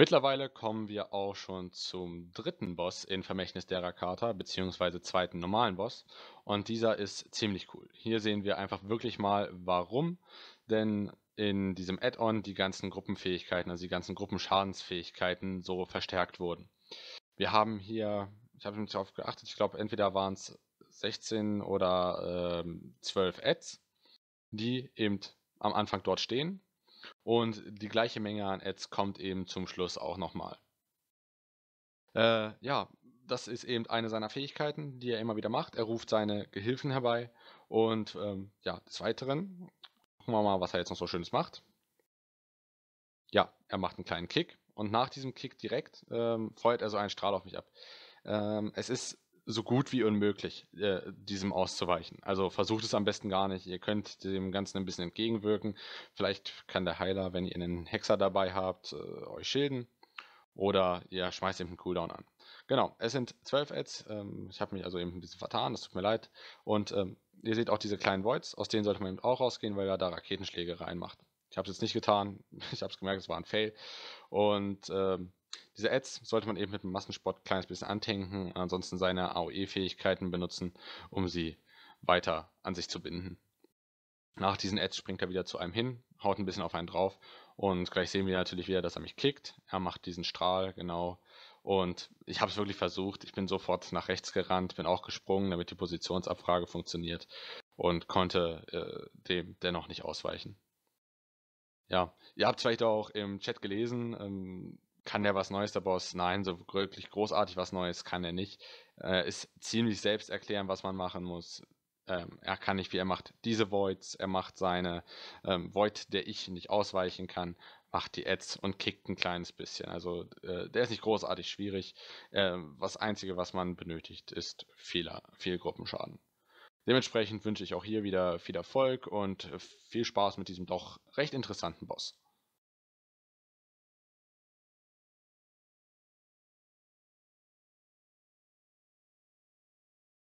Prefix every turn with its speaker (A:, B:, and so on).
A: Mittlerweile kommen wir auch schon zum dritten Boss in Vermächtnis der Rakata, beziehungsweise zweiten normalen Boss. Und dieser ist ziemlich cool. Hier sehen wir einfach wirklich mal, warum denn in diesem Add-on die ganzen Gruppenfähigkeiten, also die ganzen Gruppenschadensfähigkeiten so verstärkt wurden. Wir haben hier, ich habe nicht darauf geachtet, ich glaube entweder waren es 16 oder äh, 12 Ads, die eben am Anfang dort stehen und die gleiche Menge an Ads kommt eben zum Schluss auch nochmal. Äh, ja, das ist eben eine seiner Fähigkeiten, die er immer wieder macht. Er ruft seine Gehilfen herbei und ähm, ja, des Weiteren gucken wir mal, was er jetzt noch so Schönes macht. Ja, er macht einen kleinen Kick und nach diesem Kick direkt ähm, feuert er so einen Strahl auf mich ab. Ähm, es ist so gut wie unmöglich, äh, diesem auszuweichen. Also versucht es am besten gar nicht. Ihr könnt dem Ganzen ein bisschen entgegenwirken. Vielleicht kann der Heiler, wenn ihr einen Hexer dabei habt, äh, euch schilden. Oder ihr schmeißt ihm einen Cooldown an. Genau, es sind 12 Ads. Ähm, ich habe mich also eben ein bisschen vertan, das tut mir leid. Und ähm, ihr seht auch diese kleinen Voids, aus denen sollte man eben auch rausgehen, weil er da Raketenschläge reinmacht. Ich habe es jetzt nicht getan, ich habe es gemerkt, es war ein Fail. Und ähm, diese Ads sollte man eben mit dem Massensport ein kleines bisschen antanken, ansonsten seine AOE-Fähigkeiten benutzen, um sie weiter an sich zu binden. Nach diesen Ads springt er wieder zu einem hin, haut ein bisschen auf einen drauf und gleich sehen wir natürlich wieder, dass er mich kickt. Er macht diesen Strahl, genau. Und ich habe es wirklich versucht. Ich bin sofort nach rechts gerannt, bin auch gesprungen, damit die Positionsabfrage funktioniert und konnte äh, dem dennoch nicht ausweichen. Ja, ihr habt es vielleicht auch im Chat gelesen, ähm, kann der was Neues, der Boss? Nein, so wirklich großartig was Neues kann er nicht. Äh, ist ziemlich selbst erklären, was man machen muss. Ähm, er kann nicht wie er macht diese Voids, er macht seine ähm, Void, der ich nicht ausweichen kann, macht die Ads und kickt ein kleines bisschen. Also äh, der ist nicht großartig schwierig. Äh, das Einzige, was man benötigt, ist Fehler, viel Gruppenschaden. Dementsprechend wünsche ich auch hier wieder viel Erfolg und viel Spaß mit diesem doch recht interessanten Boss.